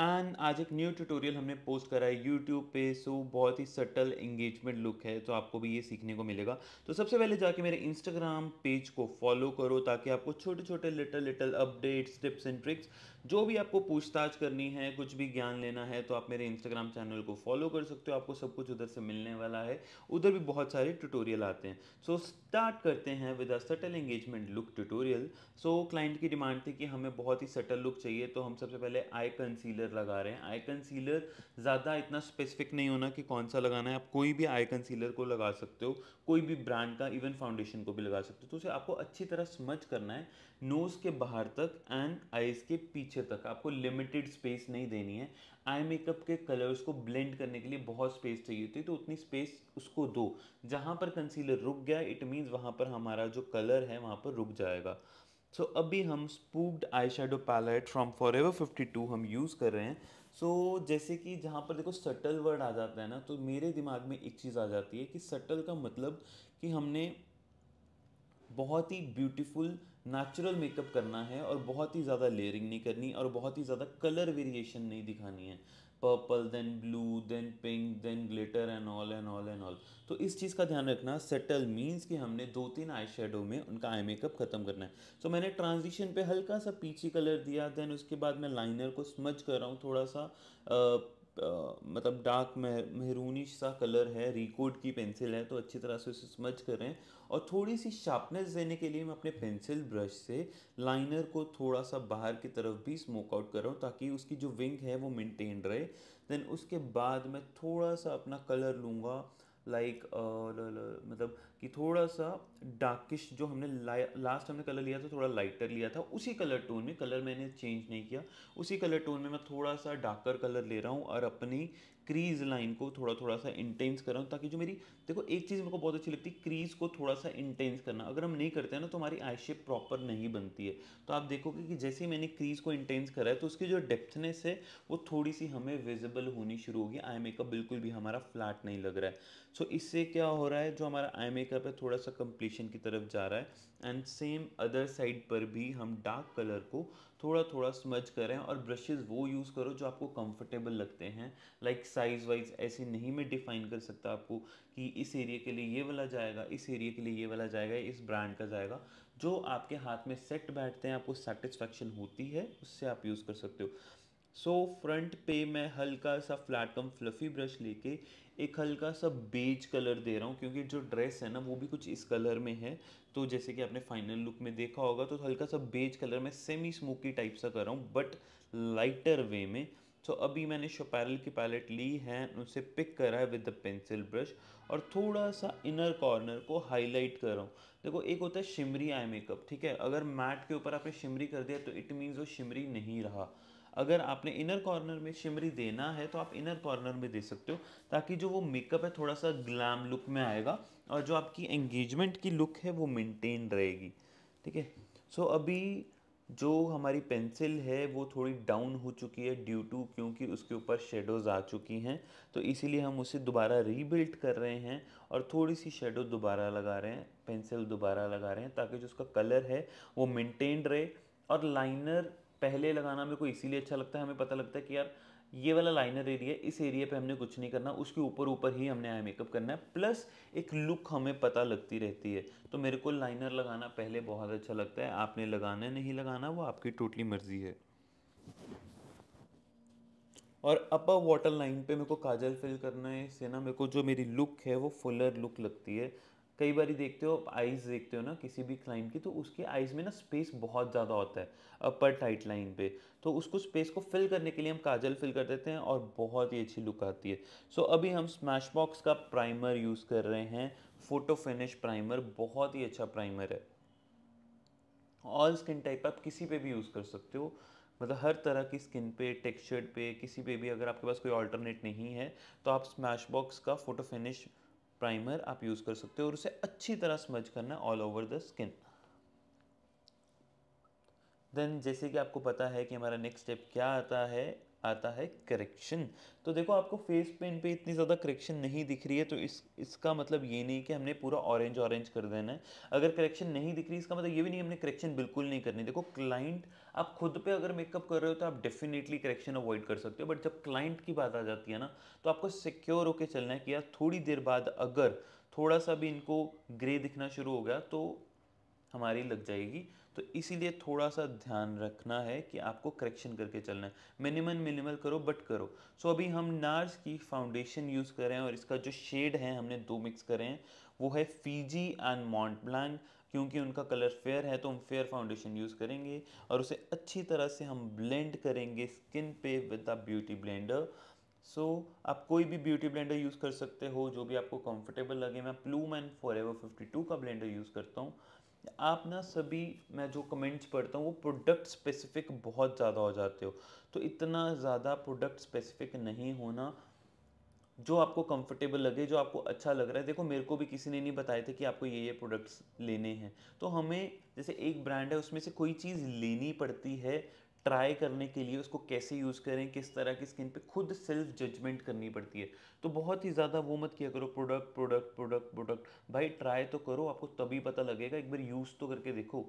and आज एक new tutorial हमने पोस्ट करा है यूट्यूब पे सो बहुत ही सटल इंगेजमेंट लुक है तो आपको भी ये सीखने को मिलेगा तो सबसे पहले जाके मेरे इंस्टाग्राम पेज को फॉलो करो ताकि आपको छोटे छोटे little little updates tips and tricks जो भी आपको पूछताछ करनी है कुछ भी ज्ञान लेना है तो आप मेरे इंस्टाग्राम चैनल को फॉलो कर सकते हो आपको सब कुछ उधर से मिलने वाला है उधर भी बहुत सारे ट्यूटोरियल आते हैं सो so, स्टार्ट करते हैं with a subtle engagement look tutorial so client की डिमांड थी कि हमें बहुत ही सटल लुक चाहिए तो हम सबसे पहले आई कंसीलर कंसीलर लगा रहे हैं आई कंसीलर ज़्यादा इतना स्पेसिफिक नहीं होना कि कौन सा लगाना है आप कोई भी आई कंसीलर को लगा सकते हो कोई भी ब्रांड का इवन फाउंडेशन को भी लगा सकते हो तो उसे आपको अच्छी तरह समझ करना है नोज़ के बाहर तक एंड आईज़ के पीछे तक आपको लिमिटेड स्पेस नहीं देनी है आई मेकअप के कलर्स को ब्लेंड करने के लिए बहुत स्पेस चाहिए होती है तो उतनी स्पेस उसको दो जहाँ पर कंसीलर रुक गया इट मीन्स वहाँ पर हमारा जो कलर है वहाँ पर रुक जाएगा सो so, अभी हम spooked eye shadow palette from forever एवर फिफ्टी टू हम यूज़ कर रहे हैं सो so, जैसे कि जहाँ पर देखो सटल वर्ड आ जाता है ना तो मेरे दिमाग में एक चीज़ आ जाती है कि सटल का मतलब कि हमने बहुत ही ब्यूटीफुल नेचुरल मेकअप करना है और बहुत ही ज़्यादा लेयरिंग नहीं करनी और बहुत ही ज़्यादा कलर वेरिएशन नहीं दिखानी है purple then blue then pink then glitter and all and all and all तो इस चीज़ का ध्यान रखना सेटल मीन्स कि हमने दो तीन आई शेडो में उनका आई मेकअप ख़त्म करना है सो so, मैंने ट्रांजिशन पे हल्का सा पीछे कलर दिया देन उसके बाद मैं लाइनर को स्मज कर रहा हूँ थोड़ा सा मतलब डार्क मेहरूनी सा कलर है रिकोड की पेंसिल है तो अच्छी तरह से उसे स्मच करें और थोड़ी सी शार्पनेस देने के लिए मैं अपने पेंसिल ब्रश से लाइनर को थोड़ा सा बाहर की तरफ भी स्मोक आउट कर रहा हूँ ताकि उसकी जो विंग है वो मेंटेन रहे देन उसके बाद मैं थोड़ा सा अपना कलर लूँगा लाइक like, uh, मतलब कि थोड़ा सा डार्किश जो हमने लास्ट हमने कलर लिया था थोड़ा लाइटर लिया था उसी कलर टोन में कलर मैंने चेंज नहीं किया उसी कलर टोन में मैं थोड़ा सा डार्कर कलर ले रहा हूँ और अपनी क्रीज लाइन को थोड़ा थोड़ा सा इंटेंस कर रहा हूँ ताकि जो मेरी देखो एक चीज़ मेरे को बहुत अच्छी लगती है क्रीज को थोड़ा सा इंटेंस करना अगर हम नहीं करते हैं ना तो हमारी आई शेप प्रॉपर नहीं बनती है तो आप देखोगे कि जैसे ही मैंने क्रीज को इंटेंस करा है तो उसकी जो डेप्थनेस है वो थोड़ी सी हमें विजिबल होनी शुरू होगी आई मेकअप बिल्कुल भी हमारा फ्लैट नहीं लग रहा है सो so, इससे क्या हो रहा है जो हमारा आई मेकअप सेटअप है थोड़ा सा कंप्लीशन की तरफ जा रहा है एंड सेम अदर साइड पर भी हम डार्क कलर को थोड़ा थोड़ा स्मज करें और ब्रशेज़ वो यूज़ करो जो आपको कंफर्टेबल लगते हैं लाइक साइज़ वाइज ऐसे नहीं मैं डिफ़ाइन कर सकता आपको कि इस एरिया के लिए ये वाला जाएगा इस एरिया के लिए ये वाला जाएगा इस ब्रांड का जाएगा जो आपके हाथ में सेट बैठते हैं आपको सेटिस्फैक्शन होती है उससे आप यूज़ कर सकते हो सो फ्रंट पे मैं हल्का सा फ्लैट कम फ्लफ़ी ब्रश लेके एक हल्का सा बेज कलर दे रहा हूँ क्योंकि जो ड्रेस है ना वो भी कुछ इस कलर में है तो जैसे कि आपने फाइनल लुक में देखा होगा तो हल्का सा बेज कलर में सेमी स्मोकी टाइप सा कर रहा हूँ बट लाइटर वे में सो so, अभी मैंने शोपैरल की पैलेट ली है उसे पिक करा है विद द पेंसिल ब्रश और थोड़ा सा इनर कॉर्नर को हाईलाइट कर रहा हूँ देखो एक होता है शिमरी आई मेकअप ठीक है अगर मैट के ऊपर आपने शिमरी कर दिया तो इट मीन्स वो शिमरी नहीं रहा अगर आपने इनर कॉर्नर में शिमरी देना है तो आप इनर कॉर्नर में दे सकते हो ताकि जो वो मेकअप है थोड़ा सा ग्लैम लुक में आएगा और जो आपकी एंगेजमेंट की लुक है वो मेंटेन रहेगी ठीक है सो अभी जो हमारी पेंसिल है वो थोड़ी डाउन हो चुकी है ड्यू टू क्योंकि उसके ऊपर शेडोज़ आ चुकी हैं तो इसीलिए हम उसे दोबारा रीबिल्ड कर रहे हैं और थोड़ी सी शेडो दोबारा लगा रहे हैं पेंसिल दोबारा लगा रहे हैं ताकि जो उसका कलर है वो मेंटेन रहे और लाइनर पहले लगाना मेरे को इसीलिए अच्छा लगता है हमें पता लगता है कि यार ये वाला लाइनर एरिया इस एरिया पे हमने कुछ नहीं करना उसके ऊपर ऊपर ही हमने आई मेकअप करना है प्लस एक लुक हमें पता लगती रहती है तो मेरे को लाइनर लगाना पहले बहुत अच्छा लगता है आपने लगाना नहीं लगाना वो आपकी टोटली मर्जी है और अपर वाटर लाइन पे मेरे को काजल फिल है से ना मेरे को जो मेरी लुक है वो फुलर लुक लगती है कई बार देखते हो आप आइज़ देखते हो ना किसी भी क्लाइंट की तो उसके आइज़ में ना स्पेस बहुत ज़्यादा होता है अपर टाइट लाइन पे तो उसको स्पेस को फिल करने के लिए हम काजल फिल कर देते हैं और बहुत ही अच्छी लुक आती है सो so, अभी हम स्मैश बॉक्स का प्राइमर यूज़ कर रहे हैं फ़ोटो फिनिश प्राइमर बहुत ही अच्छा प्राइमर है ऑल स्किन टाइप आप किसी पर भी यूज़ कर सकते हो मतलब हर तरह की स्किन पे टेक्सचर्ड पे किसी पे भी अगर आपके पास कोई ऑल्टरनेट नहीं है तो आप स्मैश बॉक्स का फ़ोटो फिनिश प्राइमर आप यूज़ कर सकते हो और उसे अच्छी तरह स्मज करना all over the skin then जैसे कि आपको पता है कि हमारा नेक्स्ट स्टेप क्या आता है आता है करेक्शन तो देखो आपको फेस पेन पे इतनी ज़्यादा करेक्शन नहीं दिख रही है तो इस इसका मतलब ये नहीं कि हमने पूरा ऑरेंज ऑरेंज कर देना है अगर करेक्शन नहीं दिख रही इसका मतलब ये भी नहीं हमने करेक्शन बिल्कुल नहीं करनी देखो क्लाइंट आप खुद पे अगर मेकअप कर रहे हो तो आप डेफिनेटली करेक्शन अवॉइड कर सकते हो बट जब क्लाइंट की बात आ जाती है ना तो आपको सिक्योर होकर चलना है कि यार थोड़ी देर बाद अगर थोड़ा सा भी इनको ग्रे दिखना शुरू हो गया तो हमारी लग जाएगी तो इसीलिए थोड़ा सा ध्यान रखना है कि आपको करेक्शन करके चलना है मिनिमम मिनिमल करो बट करो सो अभी हम नार्स की फाउंडेशन यूज़ कर रहे हैं और इसका जो शेड है हमने दो मिक्स करे हैं वो है फीजी एंड मॉन्ट ब्लैंड क्योंकि उनका कलर फेयर है तो हम फेयर फाउंडेशन यूज़ करेंगे और उसे अच्छी तरह से हम ब्लेंड करेंगे स्किन पे with the beauty blender so आप कोई भी ब्यूटी ब्लेंडर यूज़ कर सकते हो जो भी आपको कंफर्टेबल लगे मैं प्लूम एंड फॉर एवर फिफ्टी टू का ब्लेंडर यूज़ करता हूँ आप ना सभी मैं जो कमेंट्स पढ़ता हूँ वो प्रोडक्ट स्पेसिफिक बहुत ज़्यादा हो जाते हो तो इतना ज़्यादा प्रोडक्ट स्पेसिफिक नहीं होना जो आपको कंफर्टेबल लगे जो आपको अच्छा लग रहा है देखो मेरे को भी किसी ने नहीं बताया था कि आपको ये ये प्रोडक्ट्स लेने हैं तो हमें जैसे एक ब्रांड है उसमें से कोई चीज़ लेनी पड़ती है ट्राई करने के लिए उसको कैसे यूज़ करें किस तरह की स्किन पे खुद सेल्फ जजमेंट करनी पड़ती है तो बहुत ही ज़्यादा वो मत किया करो प्रोडक्ट प्रोडक्ट प्रोडक्ट प्रोडक्ट भाई ट्राई तो करो आपको तभी पता लगेगा एक बार यूज़ तो करके देखो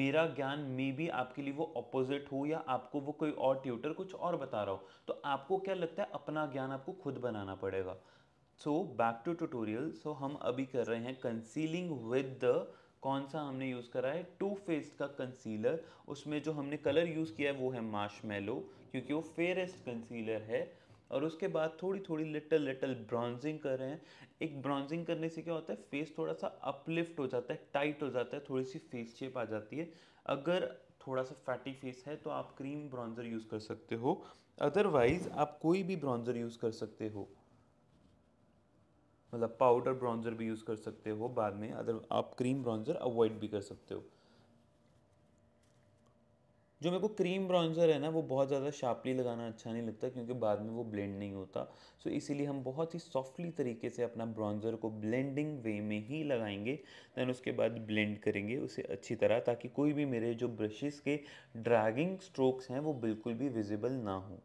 मेरा ज्ञान मे भी आपके लिए वो अपोजिट हो या आपको वो कोई और ट्यूटर कुछ और बता रहा हो तो आपको क्या लगता है अपना ज्ञान आपको खुद बनाना पड़ेगा so back to tutorial so हम अभी कर रहे हैं कंसीलिंग विद द कौन सा हमने यूज़ करा है टू फेस्ड का कंसीलर उसमें जो हमने कलर यूज़ किया है वो है मेलो क्योंकि वो फेयरेस्ट कंसीलर है और उसके बाद थोड़ी थोड़ी लिटल लिटल ब्रॉन्जिंग कर रहे हैं एक ब्रॉन्जिंग करने से क्या होता है फेस थोड़ा सा अपलिफ्ट हो जाता है टाइट हो जाता है थोड़ी सी फेस शेप आ जाती है अगर थोड़ा सा फैटी फेस है तो आप क्रीम ब्रॉन्जर यूज़ कर सकते हो अदरवाइज़ आप कोई भी ब्रॉन्जर यूज़ कर सकते हो मतलब पाउडर ब्रॉन्जर भी यूज़ कर सकते हो बाद में अदर आप क्रीम ब्राउन्जर अवॉइड भी कर सकते हो जो मेरे को क्रीम ब्राउन्जर है ना वो बहुत ज़्यादा शार्पली लगाना अच्छा नहीं लगता क्योंकि बाद में वो ब्लेंड नहीं होता सो so, इसीलिए हम बहुत ही सॉफ्टली तरीके से अपना ब्राउन्जर को ब्लेंडिंग वे में ही लगाएंगे दैन उसके बाद ब्लेंड करेंगे उसे अच्छी तरह ताकि कोई भी मेरे जो ब्रशेस के ड्रैगिंग स्ट्रोक्स हैं वो बिल्कुल भी विजिबल ना हों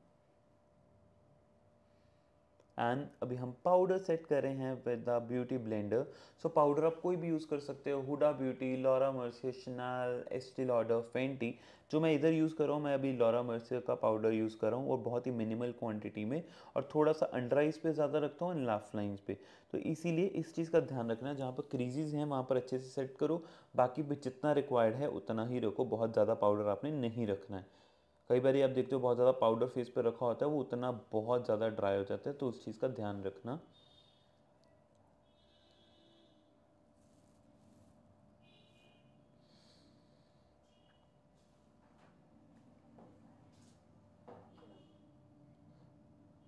एंड अभी हम पाउडर सेट कर रहे हैं with the beauty blender so powder आप कोई भी यूज़ कर सकते हो Huda beauty Laura Mercier Chanel Estee Lauder Fenty जो मैं इधर यूज़ कर रहा हूँ मैं अभी लॉरा मर्सियर का पाउडर यूज़ कर रहा हूँ और बहुत ही मिनिमल क्वांटिटी में और थोड़ा सा अंडर आइज पे ज़्यादा रखता हूँ एंड लाफ लाइन्स पे तो इसीलिए इस चीज़ का ध्यान रखना जहाँ पर क्रीजेज हैं वहाँ पर अच्छे से सेट करो बाकी भी जितना रिक्वायर्ड है उतना ही रखो बहुत ज़्यादा पाउडर आपने नहीं रखना है कई बार आप देखते हो बहुत ज़्यादा पाउडर फेस पे रखा होता है वो उतना बहुत ज़्यादा ड्राई हो जाता है तो उस चीज़ का ध्यान रखना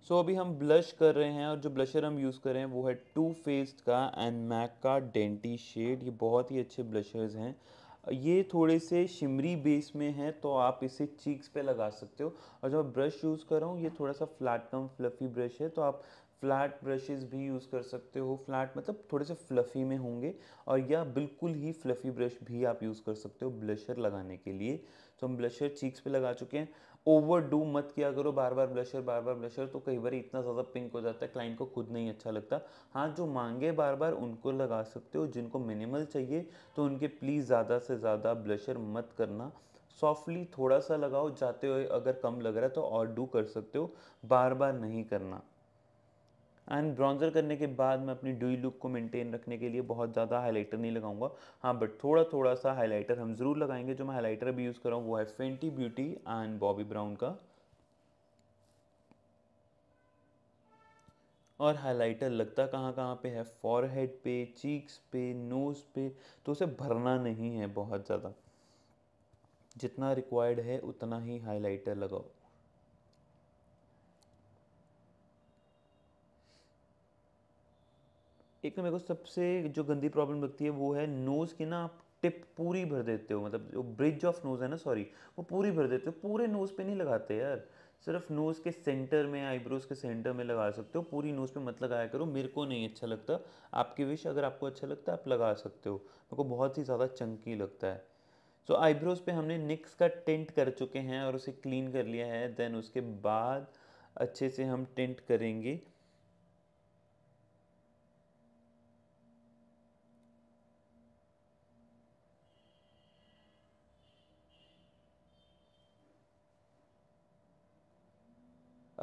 सो so, अभी हम ब्लश कर रहे हैं और जो ब्लशर हम यूज़ कर रहे हैं वो है टू फेस्ड का एंड मैक का डेंटी शेड ये बहुत ही अच्छे ब्लशर्स हैं ये थोड़े से शिमरी बेस में है तो आप इसे चीक्स पे लगा सकते हो और जब ब्रश यूज़ कर रहा हूँ ये थोड़ा सा फ्लैट कम फ्लफ़ी ब्रश है तो आप फ्लैट ब्रशेस भी यूज़ कर सकते हो फ्लैट मतलब थोड़े से फ्लफ़ी में होंगे और या बिल्कुल ही फ्लफ़ी ब्रश भी आप यूज़ कर सकते हो ब्लशर लगाने के लिए तो हम ब्लशर चीक्स पे लगा चुके हैं ओवर डू मत किया करो बार बार ब्लशर बार बार ब्लशर तो कई बार इतना ज़्यादा पिंक हो जाता है क्लाइंट को खुद नहीं अच्छा लगता हाँ जो मांगे बार बार उनको लगा सकते हो जिनको मिनिमल चाहिए तो उनके प्लीज़ ज़्यादा से ज़्यादा ब्लशर मत करना सॉफ्टली थोड़ा सा लगाओ जाते हुए अगर कम लग रहा है तो और डू कर सकते हो बार बार नहीं करना एंड ब्राउन्जर करने के बाद मैं अपनी ड्यूई लुक को मेंटेन रखने के लिए बहुत ज़्यादा हाईलाइटर नहीं लगाऊंगा हाँ बट थोड़ा थोड़ा सा हाईलाइटर हम ज़रूर लगाएंगे जो मैं हाईलाइटर अभी यूज़ कर रहा हूँ वो है Fenty beauty and Bobbi Brown का और हाइलाइटर लगता कहाँ कहाँ पे है फॉरहेड पे चीक्स पे नोज़ पे तो उसे भरना नहीं है बहुत ज़्यादा जितना रिक्वायर्ड है उतना ही हाइलाइटर लगाओ एक तो मेरे को सबसे जो गंदी प्रॉब्लम लगती है वो है नोज़ की ना आप टिप पूरी भर देते हो मतलब जो ब्रिज ऑफ नोज़ है ना सॉरी वो पूरी भर देते हो पूरे नोज़ पे नहीं लगाते यार सिर्फ नोज़ के सेंटर में आईब्रोज के सेंटर में लगा सकते हो पूरी नोज़ पे मत लगाया करो मेरे को नहीं अच्छा लगता आपकी विश अगर आपको अच्छा लगता है आप लगा सकते हो मेरे को बहुत ही ज़्यादा चंकी लगता है सो so, आईब्रोज पे हमने निक्स का टेंट कर चुके हैं और उसे क्लीन कर लिया है देन उसके बाद अच्छे से हम टेंट करेंगे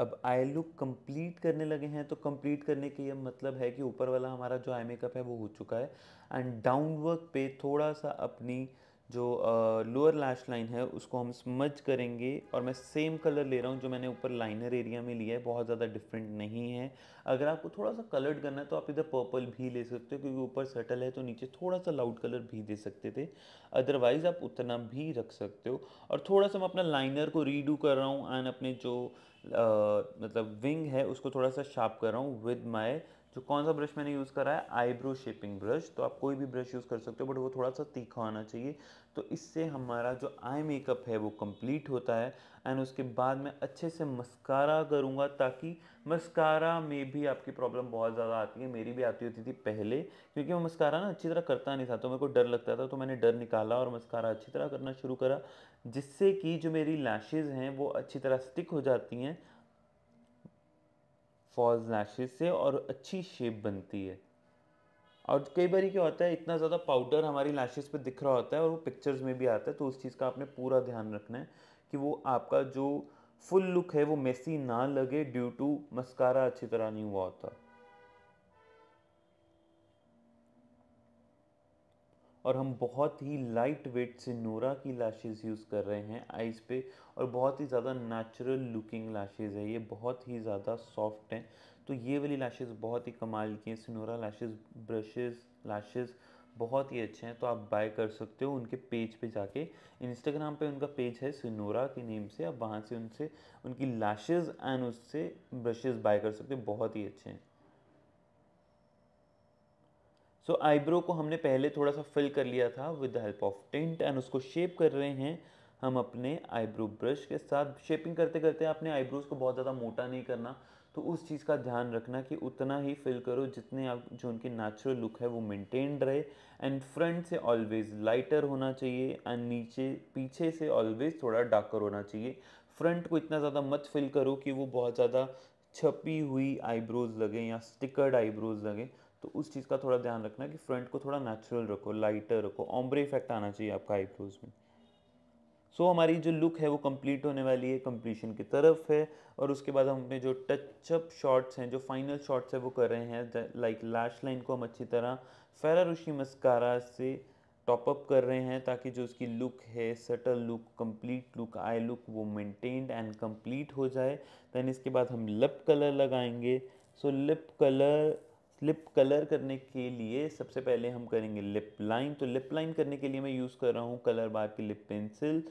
अब आई लुक कंप्लीट करने लगे हैं तो कंप्लीट करने के ये मतलब है कि ऊपर वाला हमारा जो आई मेकअप है वो हो चुका है एंड डाउन वर्क पे थोड़ा सा अपनी जो लोअर लैश लाइन है उसको हम स्मज करेंगे और मैं सेम कलर ले रहा हूँ जो मैंने ऊपर लाइनर एरिया में लिया है बहुत ज़्यादा डिफरेंट नहीं है अगर आपको थोड़ा सा कलर्ड करना है तो आप इधर पर्पल भी ले सकते हो क्योंकि ऊपर सटल है तो नीचे थोड़ा सा लाउड कलर भी दे सकते थे अदरवाइज़ आप उतना भी रख सकते हो और थोड़ा सा मैं अपना लाइनर को रीडू कर रहा हूँ एंड अपने जो आ, मतलब विंग है उसको थोड़ा सा शार्प कर रहा हूँ विद माई जो कौन सा ब्रश मैंने यूज़ करा है आईब्रो शेपिंग ब्रश तो आप कोई भी ब्रश यूज़ कर सकते हो बट वो थोड़ा सा तीखा होना चाहिए तो इससे हमारा जो आई मेकअप है वो कंप्लीट होता है एंड उसके बाद मैं अच्छे से मस्कारा करूँगा ताकि मस्कारा में भी आपकी प्रॉब्लम बहुत ज़्यादा आती है मेरी भी आती होती थी पहले क्योंकि मैं मस्कारा ना अच्छी तरह करता नहीं था तो मेरे को डर लगता था तो मैंने डर निकाला और मस्कारा अच्छी तरह करना शुरू करा जिससे कि जो मेरी लैशेज़ हैं वो अच्छी तरह स्टिक हो जाती हैं फॉल्स लैशेज से और अच्छी शेप बनती है और कई बार क्या होता है इतना ज़्यादा पाउडर हमारी लैशेज़ पे दिख रहा होता है और वो पिक्चर्स में भी आता है तो उस चीज़ का आपने पूरा ध्यान रखना है कि वो आपका जो फुल लुक है वो मेसी ना लगे ड्यू टू मस्कारा अच्छी तरह नहीं हुआ होता और हम बहुत ही लाइट वेट से नोरा की लाशेज़ यूज़ कर रहे हैं आइज़ पे और बहुत ही ज़्यादा नेचुरल लुकिंग लाशेज़ है ये बहुत ही ज़्यादा सॉफ्ट हैं तो ये वाली लाशेज़ बहुत ही कमाल की हैं सिनोरा लाशेज़ ब्रशेज़ लाशेज़ बहुत ही अच्छे हैं तो आप बाय कर सकते हो उनके पेज पे जाके इंस्टाग्राम पे उनका पेज है सिनोरा के नेम से आप वहाँ से उनसे उनकी लाशेज़ एंड उससे ब्रशेज़ बाय कर सकते हो बहुत ही अच्छे हैं सो so, आईब्रो को हमने पहले थोड़ा सा फिल कर लिया था with the help of tint and उसको शेप कर रहे हैं हम अपने आईब्रो ब्रश के साथ शेपिंग करते करते अपने आईब्रोज को बहुत ज़्यादा मोटा नहीं करना तो उस चीज़ का ध्यान रखना कि उतना ही फिल करो जितने आप जो उनकी नेचुरल लुक है वो मेंटेन्ड रहे एंड फ्रंट से ऑलवेज़ लाइटर होना चाहिए एंड नीचे पीछे से ऑलवेज़ थोड़ा डार्कर होना चाहिए फ्रंट को इतना ज़्यादा मत फिल करो कि वो बहुत ज़्यादा छपी हुई आईब्रोज लगे या स्टिकर्ड आईब्रोज लगें तो उस चीज़ का थोड़ा ध्यान रखना कि फ्रंट को थोड़ा नेचुरल रखो लाइटर रखो ऑम्ब्रे इफेक्ट आना चाहिए आपका आईब्रोज में सो so, हमारी जो लुक है वो कंप्लीट होने वाली है कंप्लीशन की तरफ है और उसके बाद हम अपने जो टचअप शॉट्स हैं जो फाइनल शॉट्स है वो कर रहे हैं लाइक लैश लाइन को हम अच्छी तरह फेरारुशी मस्कारा से टॉपअप कर रहे हैं ताकि जो उसकी लुक है subtle look complete look eye look वो मेंटेन्ड एंड कंप्लीट हो जाए देन इसके बाद हम लिप कलर लगाएंगे so lip colour lip colour करने के लिए सबसे पहले हम करेंगे लिप लाइन तो लिप लाइन करने के लिए मैं यूज़ कर रहा हूँ कलर बार की लिप पेंसिल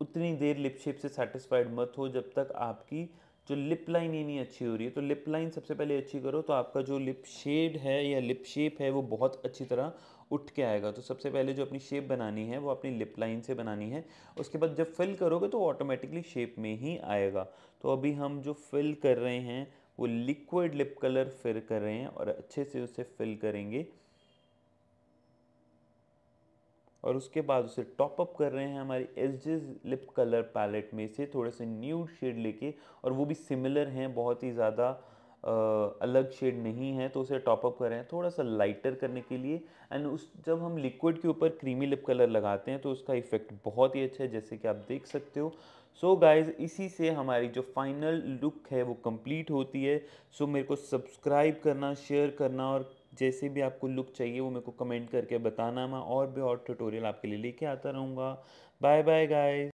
उतनी देर लिप शेप से सेटिस्फाइड मत हो जब तक आपकी जो लिप लाइन ही नहीं अच्छी हो रही है तो लिप लाइन सबसे पहले अच्छी करो तो आपका जो लिप शेड है या लिप शेप है वो बहुत अच्छी तरह उठ के आएगा तो सबसे पहले जो अपनी शेप बनानी है वो अपनी लिप लाइन से बनानी है उसके बाद जब फिल करोगे तो ऑटोमेटिकली शेप में ही आएगा तो अभी हम जो फिल कर रहे हैं वो लिक्विड लिप कलर फिल कर रहे हैं और अच्छे से उसे फिल करेंगे और उसके बाद उसे टॉप अप कर रहे हैं हमारी एजज लिप कलर पैलेट में से थोड़े से न्यू शेड लेके और वो भी सिमिलर हैं बहुत ही ज़्यादा अलग शेड नहीं है तो उसे टॉप अप कर रहे हैं थोड़ा सा लाइटर करने के लिए एंड उस जब हम लिक्विड के ऊपर क्रीमी लिप कलर लगाते हैं तो उसका इफेक्ट बहुत ही अच्छा है जैसे कि आप देख सकते हो सो so गाइज़ इसी से हमारी जो फाइनल लुक है वो कंप्लीट होती है सो so मेरे को सब्सक्राइब करना शेयर करना और जैसे भी आपको लुक चाहिए वो मेरे को कमेंट करके बताना मैं और भी और ट्यूटोरियल आपके लिए लेके आता रहूँगा बाय बाय गाइज